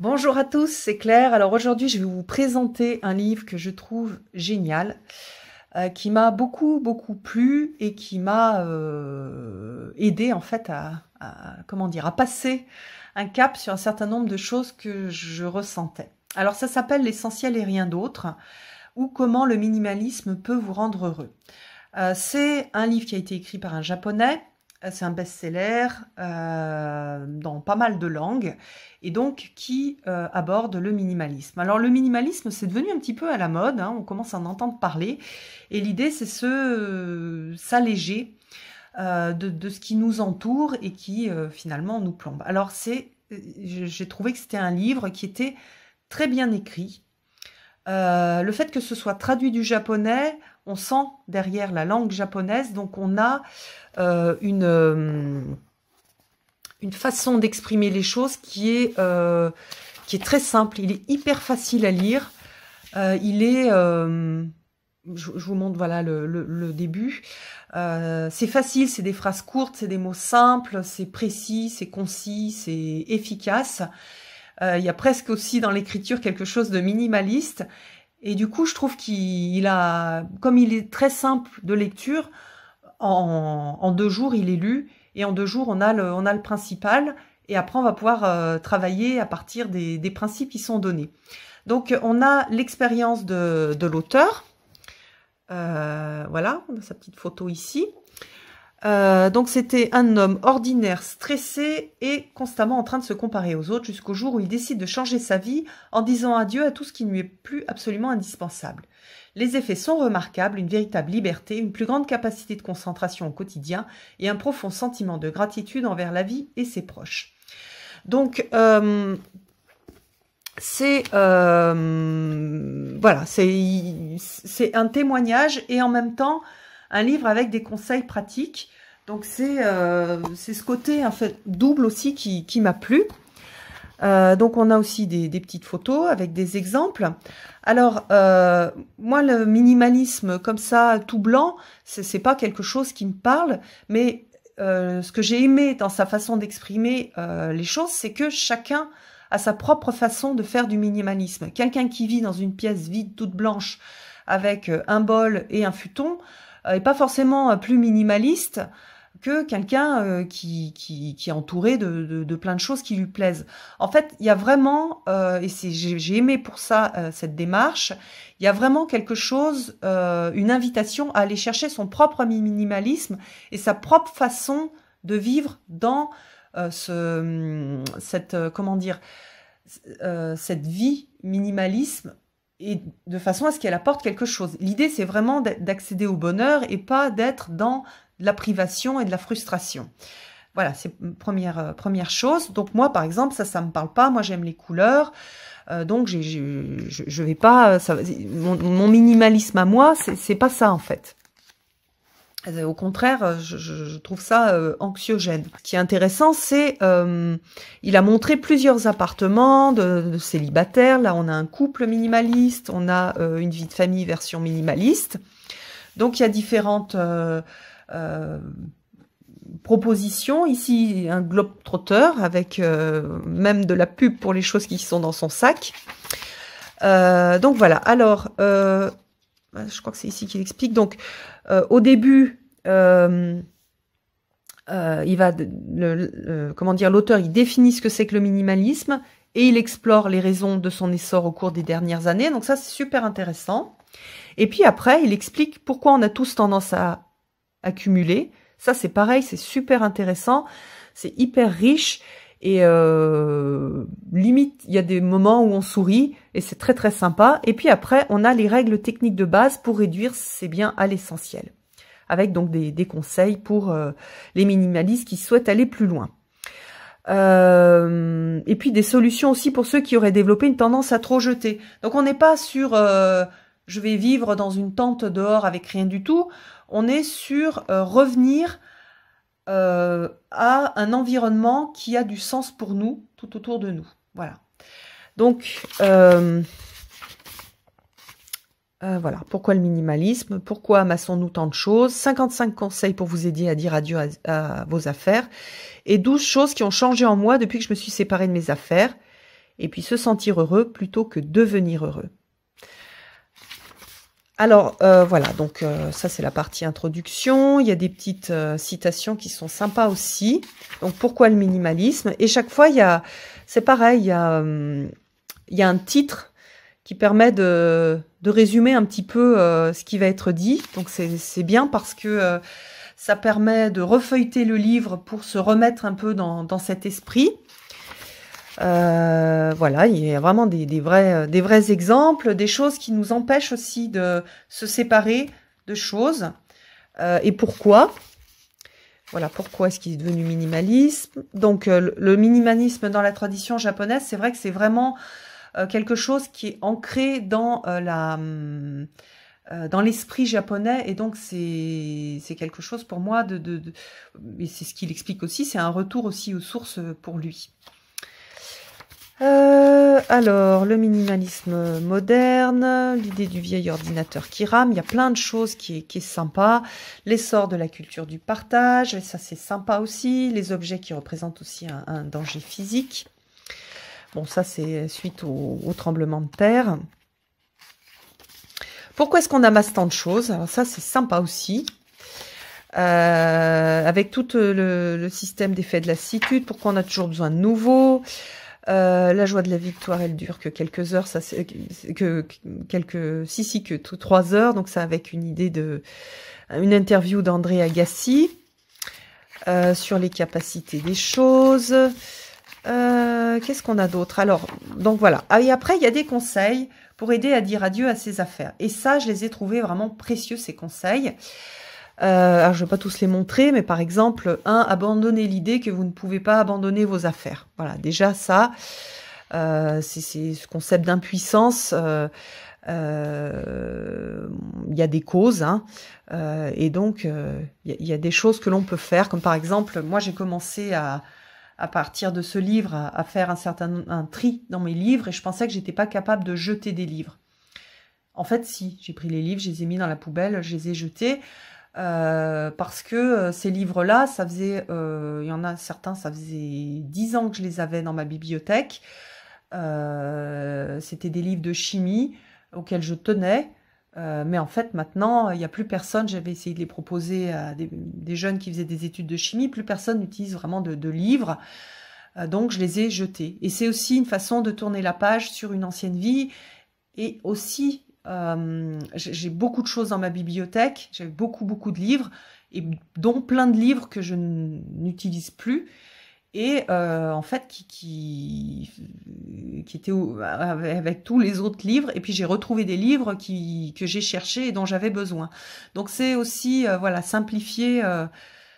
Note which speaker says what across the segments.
Speaker 1: Bonjour à tous, c'est Claire. Alors aujourd'hui, je vais vous présenter un livre que je trouve génial, euh, qui m'a beaucoup, beaucoup plu et qui m'a euh, aidé en fait à, à, comment dire, à passer un cap sur un certain nombre de choses que je ressentais. Alors ça s'appelle L'essentiel et rien d'autre, ou comment le minimalisme peut vous rendre heureux. Euh, c'est un livre qui a été écrit par un japonais euh, c'est un best-seller euh, dans pas mal de langues et donc qui euh, aborde le minimalisme. Alors le minimalisme, c'est devenu un petit peu à la mode, hein, on commence à en entendre parler et l'idée c'est se s'alléger de, de, ce qui nous entoure et qui finalement nous plombe. Alors c'est, j'ai trouvé que c'était un livre qui était très bien écrit. le fait que ce soit traduit du japonais, on sent derrière la langue japonaise, donc on a euh, une, euh, une façon d'exprimer les choses qui est, euh, qui est très simple. Il est hyper facile à lire. il est, je, vous montre voilà le, le début. c'est facile, c'est des phrases courtes, c'est des mots simples, c'est précis, c'est concis, c'est efficace. Il y a presque aussi dans l'écriture quelque chose de minimaliste et du coup, je trouve qu'il a, comme il est très simple de lecture, en, deux jours, il est lu. Et en deux jours, on a le, on a le principal. Et après, on va pouvoir euh, travailler à partir des, principes qui sont donnés. Donc, on a l'expérience de, l'auteur. Euh, voilà, on a sa petite photo ici. Euh, donc c'était un homme ordinaire, stressé et constamment en train de se comparer aux autres jusqu'au jour où il décide de changer sa vie en disant adieu à tout ce qui ne lui est plus absolument indispensable. Les effets sont remarquables, une véritable liberté, une plus grande capacité de concentration au quotidien et un profond sentiment de gratitude envers la vie et ses proches. Donc euh, euh, c'est un témoignage et en même temps un livre avec des conseils pratiques donc c'est euh, ce côté en fait, double aussi qui, qui m'a plu. Euh, donc on a aussi des, petites photos avec des exemples. Alors euh, moi le minimalisme comme ça tout blanc, c'est pas quelque chose qui me parle, mais euh, ce que j'ai aimé dans sa façon d'exprimer les choses, c'est que chacun a sa propre façon de faire du minimalisme. Quelqu'un qui vit dans une pièce vide toute blanche avec un bol et un futon est pas forcément plus minimaliste que quelqu'un euh, qui, qui, est entouré de, de, plein de choses qui lui plaisent. En fait, il y a vraiment, euh, et j'ai, aimé pour ça euh, cette démarche, il y a vraiment quelque chose, une invitation à aller chercher son propre minimalisme et sa propre façon de vivre dans ce, hum, cette, comment dire, cette vie minimalisme et de façon à ce qu'elle apporte quelque chose. L'idée, c'est vraiment d'accéder au bonheur et pas d'être dans de la privation et de la frustration. Voilà, c'est première euh, première chose. Donc moi, par exemple, ça, ça me parle pas. Moi, j'aime les couleurs, euh, donc je, ne vais pas. Euh, mon, minimalisme à moi, c'est pas ça en fait. Au contraire, je, trouve ça anxiogène. Ce qui est intéressant, c'est il a montré plusieurs appartements de, célibataires. Là, on a un couple minimaliste, on a une vie de famille version minimaliste. Donc, il y a différentes euh, proposition, ici un globe trotteur avec euh, même de la pub pour les choses qui sont dans son sac. Euh, donc voilà, alors, je crois que c'est ici qu'il explique. Donc au début, il va, comment dire, l'auteur, il définit ce que c'est que le minimalisme et il explore les raisons de son essor au cours des dernières années. Donc ça, c'est super intéressant. Et puis après, il explique pourquoi on a tous tendance à accumulé Ça, c'est pareil, c'est super intéressant, c'est hyper riche. Et euh, limite, il y a des moments où on sourit et c'est très très sympa. Et puis après, on a les règles techniques de base pour réduire ces biens à l'essentiel, avec donc des, des conseils pour euh, les minimalistes qui souhaitent aller plus loin. Euh, et puis des solutions aussi pour ceux qui auraient développé une tendance à trop jeter. Donc on n'est pas sur je vais vivre dans une tente dehors avec rien du tout on est sur euh, revenir euh, à un environnement qui a du sens pour nous, tout autour de nous. Voilà. Donc, euh, voilà. Pourquoi le minimalisme Pourquoi amassons-nous tant de choses 55 conseils pour vous aider à dire adieu à, vos affaires. Et 12 choses qui ont changé en moi depuis que je me suis séparée de mes affaires. Et puis se sentir heureux plutôt que devenir heureux. Alors euh, voilà, donc euh, ça c'est la partie introduction. Il y a des petites euh, citations qui sont sympas aussi. Donc pourquoi le minimalisme Et chaque fois, il y a, c'est pareil, il y a, un titre qui permet de, résumer un petit peu ce qui va être dit. Donc c'est bien parce que ça permet de refeuilleter le livre pour se remettre un peu dans cet esprit. Euh, voilà, il y a vraiment des, vrais, euh, des vrais exemples, des choses qui nous empêchent aussi de se séparer de choses. Euh, et pourquoi Voilà, pourquoi est-ce qu'il est devenu minimaliste Donc, le minimalisme dans la tradition japonaise, c'est vrai que c'est vraiment quelque chose qui est ancré dans la... Hum, dans l'esprit japonais et donc c'est quelque chose pour moi de, de, de et c'est ce qu'il explique aussi c'est un retour aussi aux sources pour lui. Euh, alors, le minimalisme moderne, l'idée du vieil ordinateur qui rame, il y a plein de choses qui est, qui est sympa. L'essor de la culture du partage, ça c'est sympa aussi. Les objets qui représentent aussi un, danger physique. Bon, ça c'est suite au, tremblement de terre. Pourquoi est-ce qu'on amasse tant de choses Alors ça c'est sympa aussi. Euh, avec tout euh, le, le système d'effet de lassitude, pourquoi on a toujours besoin de nouveaux euh, la joie de la victoire, elle dure que quelques heures, ça c'est que, quelques si si que trois heures, donc ça avec une idée de une interview d'André Agassi euh, sur les capacités des choses. Euh, qu'est-ce qu'on a d'autre Alors, donc voilà. Ah, et après, il y a des conseils pour aider à dire adieu à ses affaires. Et ça, je les ai trouvés vraiment précieux ces conseils. Euh, alors je ne vais pas tous les montrer, mais par exemple, un, abandonner l'idée que vous ne pouvez pas abandonner vos affaires. Voilà, déjà ça, euh, c'est ce concept d'impuissance. Euh, il y a des causes, hein. et donc il y, a des choses que l'on peut faire, comme par exemple, moi j'ai commencé à, à partir de ce livre à, faire un certain un tri dans mes livres, et je pensais que j'étais pas capable de jeter des livres. En fait, si, j'ai pris les livres, je les ai mis dans la poubelle, je les ai jetés. Euh, parce que euh, ces livres-là, ça faisait, euh, il y en a certains, ça faisait dix ans que je les avais dans ma bibliothèque. C'était des livres de chimie auxquels je tenais. mais en fait, maintenant, il n'y a plus personne. J'avais essayé de les proposer à des, jeunes qui faisaient des études de chimie. Plus personne n'utilise vraiment de, livres. donc, je les ai jetés. Et c'est aussi une façon de tourner la page sur une ancienne vie et aussi euh, j'ai beaucoup de choses dans ma bibliothèque, j'avais beaucoup beaucoup de livres, et dont plein de livres que je n'utilise plus et euh, en fait qui, qui, qui étaient avec tous les autres livres et puis j'ai retrouvé des livres qui, que j'ai cherché et dont j'avais besoin donc c'est aussi euh, voilà simplifier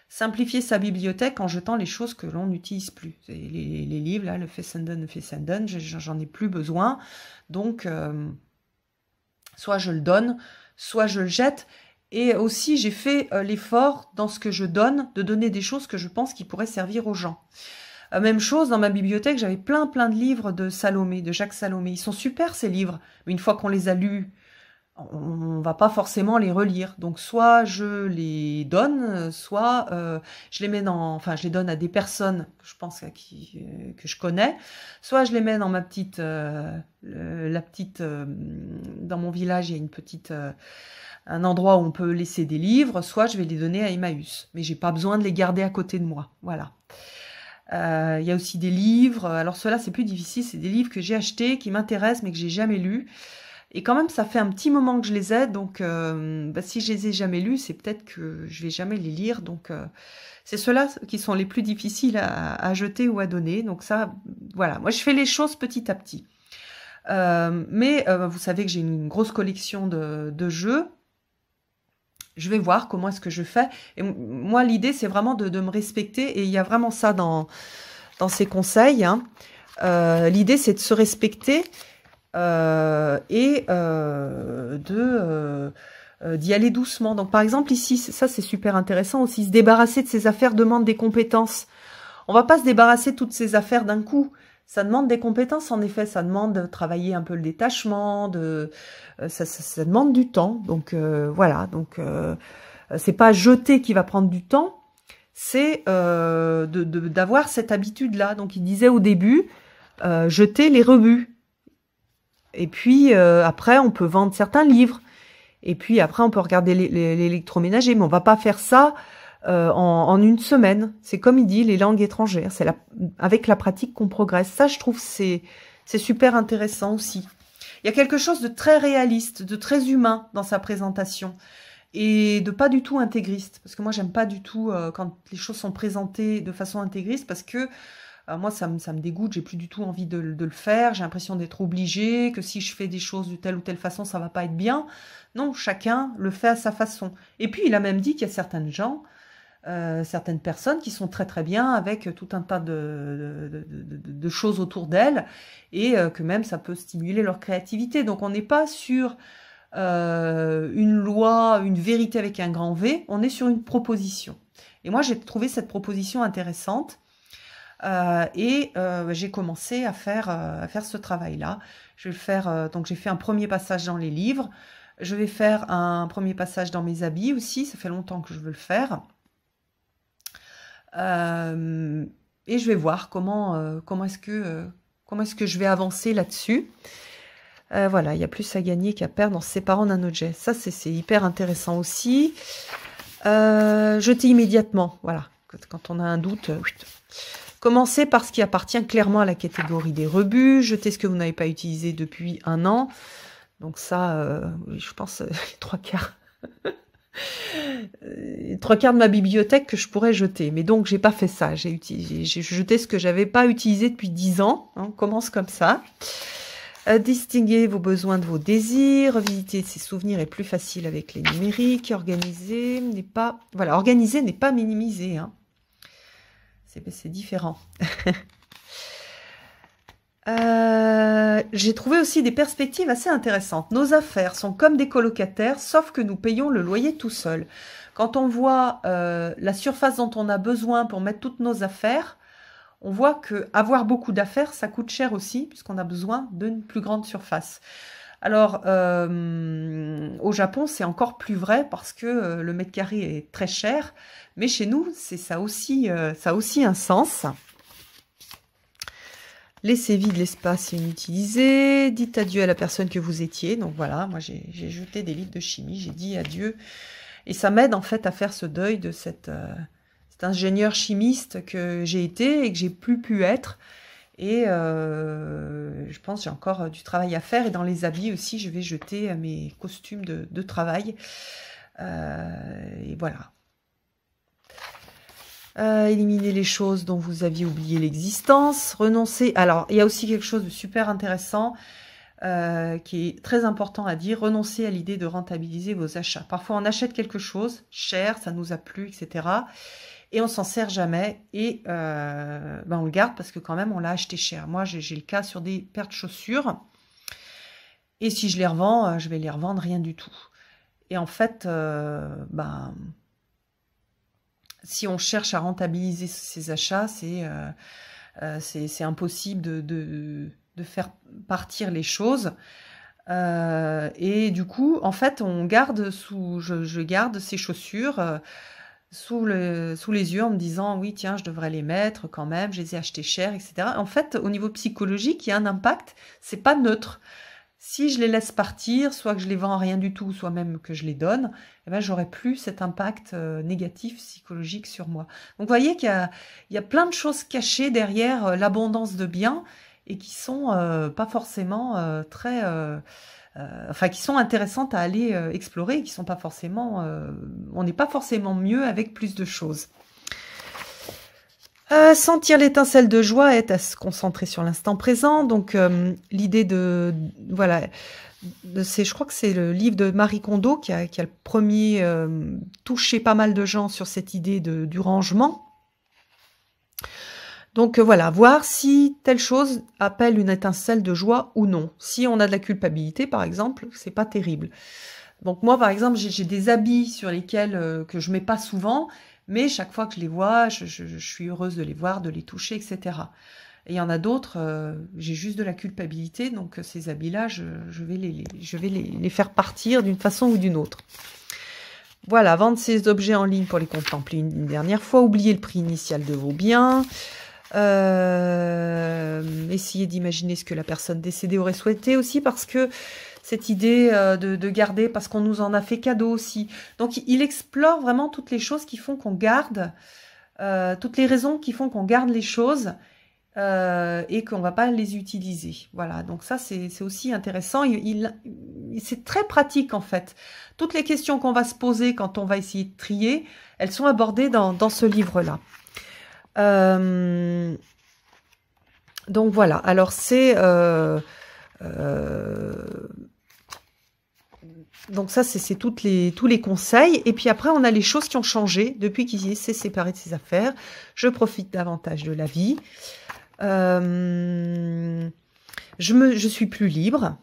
Speaker 1: simplifier sa bibliothèque en jetant les choses que l'on n'utilise plus les, les, livres là le Fessenden le Fessenden j'en ai plus besoin donc Soit je le donne, soit je le jette. Et aussi, j'ai fait euh, l'effort dans ce que je donne de donner des choses que je pense qui pourraient servir aux gens. Euh, même chose, dans ma bibliothèque, j'avais plein plein de livres de Salomé, de Jacques Salomé. Ils sont super ces livres, mais une fois qu'on les a lus, on va pas forcément les relire. Donc soit je les donne, soit euh, je les mets dans, enfin je les donne à des personnes que je pense à qui euh, que je connais, soit je les mets dans ma petite, euh, la petite, dans mon village il y a une petite, un endroit où on peut laisser des livres, soit je vais les donner à Emmaüs. Mais j'ai pas besoin de les garder à côté de moi, voilà. Il y a aussi des livres. Alors cela c'est plus difficile, c'est des livres que j'ai achetés, qui m'intéressent mais que j'ai jamais lus. Et quand même, ça fait un petit moment que je les ai, donc euh, bah, si je les ai jamais lus, c'est peut-être que je vais jamais les lire. Donc euh, c'est ceux-là qui sont les plus difficiles à, jeter ou à donner. Donc ça, voilà. Moi, je fais les choses petit à petit. Euh, mais vous savez que j'ai une grosse collection de, jeux je vais voir comment est-ce que je fais. Et moi, l'idée, c'est vraiment de, me respecter. Et il y a vraiment ça dans, dans ces conseils. Hein. l'idée, c'est de se respecter euh, et euh, de euh, d'y aller doucement. Donc par exemple ici, ça c'est super intéressant aussi, se débarrasser de ses affaires demande des compétences. On va pas se débarrasser de toutes ces affaires d'un coup. Ça demande des compétences en effet, ça demande de travailler un peu le détachement, de ça, demande du temps. Donc voilà, donc c'est pas jeter qui va prendre du temps, c'est d'avoir cette habitude-là. Donc il disait au début, jeter les rebuts. Et puis euh, après, on peut vendre certains livres. Et puis après, on peut regarder l'électroménager, mais on va pas faire ça euh, en, en, une semaine. C'est comme il dit, les langues étrangères. C'est avec la pratique qu'on progresse. Ça, je trouve, c'est c'est super intéressant aussi. Il y a quelque chose de très réaliste, de très humain dans sa présentation et de pas du tout intégriste. Parce que moi, j'aime pas du tout euh, quand les choses sont présentées de façon intégriste parce que euh, moi ça me, ça me dégoûte, j'ai plus du tout envie de, le faire, j'ai l'impression d'être obligé que si je fais des choses de telle ou telle façon, ça va pas être bien. Non, chacun le fait à sa façon. Et puis il a même dit qu'il y a certaines gens, euh, certaines personnes qui sont très très bien avec tout un tas de, de, choses autour d'elles et euh, que même ça peut stimuler leur créativité. Donc on n'est pas sur une loi, une vérité avec un grand V, on est sur une proposition. Et moi j'ai trouvé cette proposition intéressante euh, et euh, j'ai commencé à faire, euh, faire ce travail-là. Je vais faire. donc j'ai fait un premier passage dans les livres. Je vais faire un premier passage dans mes habits aussi. Ça fait longtemps que je veux le faire. et je vais voir comment, comment est-ce que, comment est-ce que je vais avancer là-dessus. voilà, il y a plus à gagner qu'à perdre en séparant d'un objet. Ça, c'est hyper intéressant aussi. jeter immédiatement, voilà. Quand on a un doute, Commencez par ce qui appartient clairement à la catégorie des rebuts. Jetez ce que vous n'avez pas utilisé depuis un an. Donc ça, euh, je pense euh, trois quarts. Euh, trois quarts de ma bibliothèque que je pourrais jeter. Mais donc, j'ai pas fait ça. J'ai utilisé, j'ai jeté ce que j'avais pas utilisé depuis dix ans. on hein, commence comme ça. distinguer vos besoins de vos désirs, visiter ses souvenirs est plus facile avec les numériques, organiser n'est pas, voilà, organiser n'est pas minimiser. Hein c'est différent. Euh, j'ai trouvé aussi des perspectives assez intéressantes. Nos affaires sont comme des colocataires, sauf que nous payons le loyer tout seul. Quand on voit euh, la surface dont on a besoin pour mettre toutes nos affaires, on voit que avoir beaucoup d'affaires, ça coûte cher aussi, puisqu'on a besoin d'une plus grande surface. Alors, euh, au Japon, c'est encore plus vrai parce que euh, le mètre carré est très cher, mais chez nous, c'est ça aussi, euh, ça a aussi un sens. Laissez vide l'espace inutilisé, dites adieu à la personne que vous étiez. Donc voilà, moi j'ai jeté des livres de chimie, j'ai dit adieu. Et ça m'aide en fait à faire ce deuil de cet ingénieur chimiste que j'ai été et que j'ai plus pu être et euh, je pense j'ai encore euh, du travail à faire. Et dans les habits aussi, je vais jeter euh, mes costumes de, travail. et voilà. éliminer les choses dont vous aviez oublié l'existence. Renoncer. Alors, il y a aussi quelque chose de super intéressant. qui est très important à dire, renoncer à l'idée de rentabiliser vos achats. Parfois, on achète quelque chose cher, ça nous a plu, etc et on s'en sert jamais et euh, ben, on le garde parce que quand même on l'a acheté cher. Moi j'ai le cas sur des paires de chaussures et si je les revends, euh, je vais les revendre rien du tout. Et en fait, euh, ben, si on cherche à rentabiliser ses achats, c'est c'est impossible de, faire partir les choses. et du coup, en fait, on garde sous, je, je garde ces chaussures sous, le, sous les yeux en me disant oui, tiens, je devrais les mettre quand même, je les ai achetés cher, etc. En fait, au niveau psychologique, il y a un impact, c'est pas neutre. Si je les laisse partir, soit que je les vends rien du tout, soit même que je les donne, eh ben, j'aurai plus cet impact euh, négatif psychologique sur moi. Donc vous voyez qu'il y, y a, plein de choses cachées derrière euh, l'abondance de biens et qui sont euh, pas forcément très... Euh, enfin qui sont intéressantes à aller euh, explorer, qui sont pas forcément, euh, on n'est pas forcément mieux avec plus de choses. sentir l'étincelle de joie, est à se concentrer sur l'instant présent. Donc l'idée de, voilà, c'est, je crois que c'est le livre de Marie Kondo qui a, le premier touché pas mal de gens sur cette idée de, du rangement. Donc euh, voilà, voir si telle chose appelle une étincelle de joie ou non. Si on a de la culpabilité, par exemple, c'est pas terrible. Donc moi, par exemple, j'ai des habits sur lesquels euh, que je mets pas souvent, mais chaque fois que je les vois, je, suis heureuse de les voir, de les toucher, etc. Et il y en a d'autres, euh, j'ai juste de la culpabilité, donc ces habits-là, je, vais, les, faire partir d'une façon ou d'une autre. Voilà, vendre ces objets en ligne pour les contempler une, dernière fois, oublier le prix initial de vos biens. Euh, essayer d'imaginer ce que la personne décédée aurait souhaité aussi parce que cette idée euh, de, garder parce qu'on nous en a fait cadeau aussi. Donc il explore vraiment toutes les choses qui font qu'on garde, euh, toutes les raisons qui font qu'on garde les choses euh, et qu'on ne va pas les utiliser. Voilà, donc ça c'est aussi intéressant. Il, c'est très pratique en fait. Toutes les questions qu'on va se poser quand on va essayer de trier, elles sont abordées dans ce livre-là. Euh, donc voilà, alors c'est... Euh, euh, donc ça, c'est toutes les, tous les conseils. Et puis après, on a les choses qui ont changé depuis qu'il s'est séparé de ses affaires. Je profite davantage de la vie. je, me, je suis plus libre.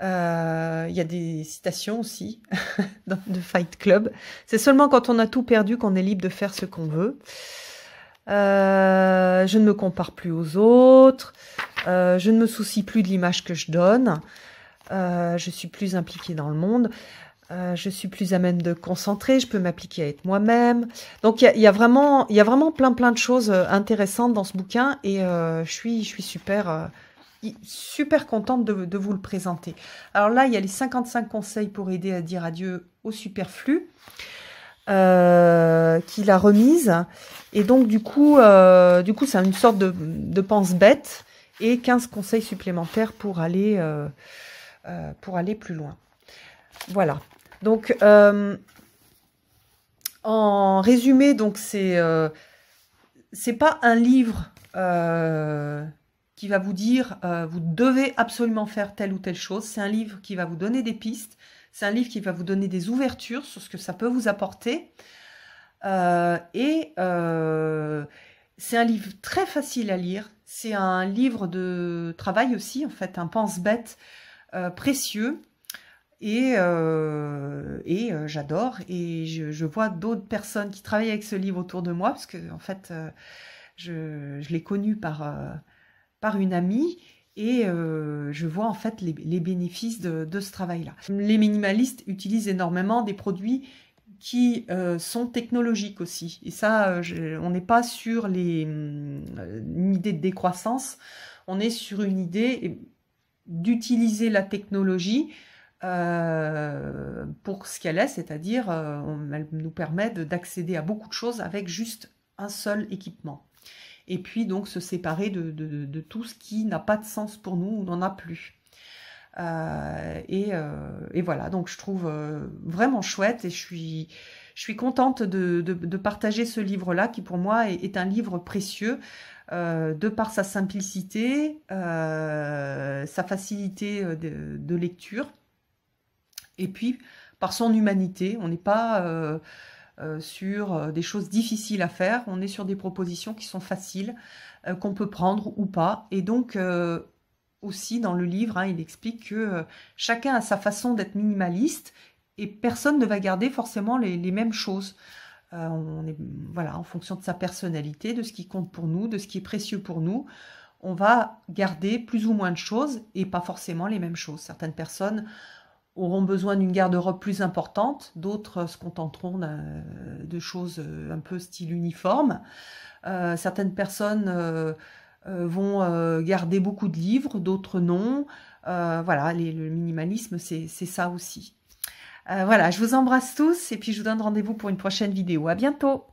Speaker 1: Il y a des citations aussi de Fight Club. C'est seulement quand on a tout perdu qu'on est libre de faire ce qu'on veut. Euh, je ne me compare plus aux autres, euh, je ne me soucie plus de l'image que je donne, euh, je suis plus impliquée dans le monde, je suis plus à même de concentrer, je peux m'appliquer à être moi-même. Donc il y a, vraiment, y a vraiment plein plein de choses intéressantes dans ce bouquin et je suis, je suis super super contente de, de, vous le présenter. Alors là, il y a les 55 conseils pour aider à dire adieu au superflu. Euh, qui l'a remise. Et donc, du coup, euh, du coup, c'est une sorte de, de pense bête et 15 conseils supplémentaires pour aller, euh, pour aller plus loin. Voilà. Donc, en résumé, donc c'est c'est pas un livre qui va vous dire vous devez absolument faire telle ou telle chose. C'est un livre qui va vous donner des pistes, c'est un livre qui va vous donner des ouvertures sur ce que ça peut vous apporter. Euh, et euh, c'est un livre très facile à lire. C'est un livre de travail aussi, en fait, un pense-bête euh, précieux. Et, j'adore. Et je, vois d'autres personnes qui travaillent avec ce livre autour de moi, parce que, en fait, je, je l'ai connu par, par une amie et euh, je vois en fait les, bénéfices de, ce travail-là. Les minimalistes utilisent énormément des produits qui euh, sont technologiques aussi. Et ça, euh, on n'est pas sur une idée de décroissance, on est sur une idée eh, d'utiliser la technologie pour ce qu'elle est, c'est-à-dire elle nous permet d'accéder à beaucoup de choses avec juste un seul équipement et puis donc se séparer de, de, tout ce qui n'a pas de sens pour nous ou n'en a plus. Euh, euh, et, voilà, donc je trouve euh, vraiment chouette et je suis, je suis contente de, de, partager ce livre-là qui pour moi est, un livre précieux de par sa simplicité, sa facilité de, de, lecture et puis par son humanité. On n'est pas euh, sur euh, des choses difficiles à faire, on est sur des propositions qui sont faciles, euh, qu'on peut prendre ou pas. Et donc, aussi dans le livre, hein, il explique que chacun a sa façon d'être minimaliste et personne ne va garder forcément les, les mêmes choses. on est, voilà, en fonction de sa personnalité, de ce qui compte pour nous, de ce qui est précieux pour nous on va garder plus ou moins de choses et pas forcément les mêmes choses. Certaines personnes auront besoin d'une garde-robe plus importante, d'autres se contenteront de choses euh, un peu style uniforme. Euh, certaines personnes euh, vont garder beaucoup de livres, d'autres non. voilà, le minimalisme, c'est ça aussi. voilà, je vous embrasse tous et puis je vous donne rendez-vous pour une prochaine vidéo. À bientôt